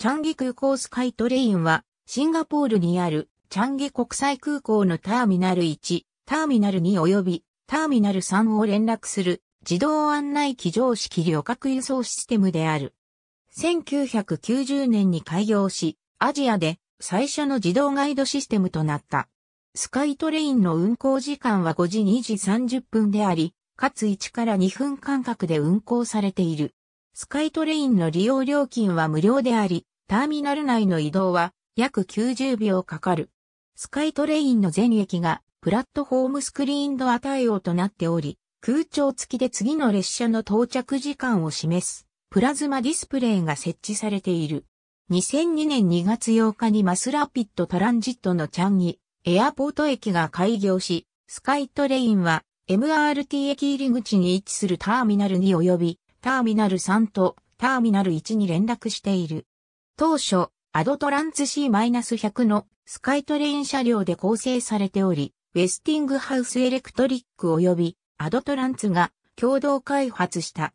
チャンギ空港スカイトレインは、シンガポールにある、チャンギ国際空港のターミナル1、ターミナル2及び、ターミナル3を連絡する、自動案内機常式旅客輸送システムである。1990年に開業し、アジアで最初の自動ガイドシステムとなった。スカイトレインの運行時間は5時2時30分であり、かつ1から2分間隔で運行されている。スカイトレインの利用料金は無料であり、ターミナル内の移動は約90秒かかる。スカイトレインの全駅がプラットフォームスクリーンドア対応となっており、空調付きで次の列車の到着時間を示すプラズマディスプレイが設置されている。2002年2月8日にマスラピッドトランジットのチャンギエアポート駅が開業し、スカイトレインは MRT 駅入り口に位置するターミナル2及びターミナル3とターミナル1に連絡している。当初、アドトランツ C-100 のスカイトレイン車両で構成されており、ウェスティングハウスエレクトリック及びアドトランツが共同開発した。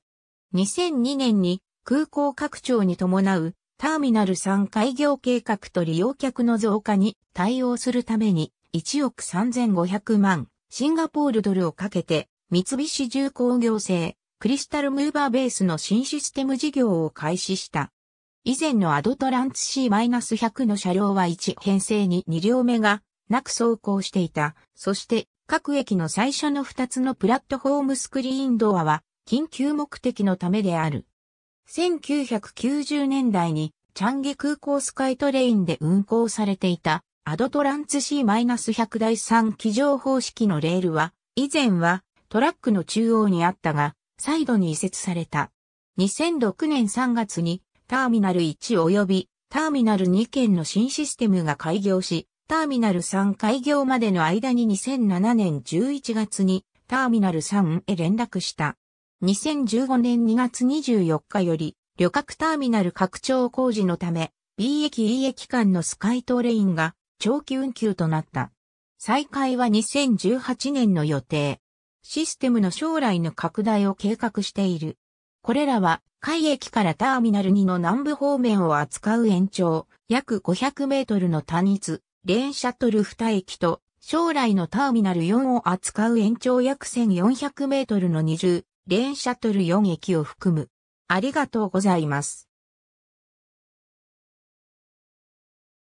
2002年に空港拡張に伴うターミナル3開業計画と利用客の増加に対応するために1億3500万シンガポールドルをかけて三菱重工業製クリスタルムーバーベースの新システム事業を開始した。以前のアドトランツ C-100 の車両は1編成に2両目がなく走行していた。そして各駅の最初の2つのプラットフォームスクリーンドアは緊急目的のためである。1990年代にチャンゲ空港スカイトレインで運行されていたアドトランツ C-100 第3機上方式のレールは以前はトラックの中央にあったが、サイドに移設された。2006年3月にターミナル1及びターミナル2件の新システムが開業し、ターミナル3開業までの間に2007年11月にターミナル3へ連絡した。2015年2月24日より旅客ターミナル拡張工事のため B 駅 E 駅間のスカイトレインが長期運休となった。再開は2018年の予定。システムの将来の拡大を計画している。これらは、海駅からターミナル2の南部方面を扱う延長、約500メートルの単一、連シャトル2駅と、将来のターミナル4を扱う延長約1400メートルの20、連シャトル4駅を含む。ありがとうございます。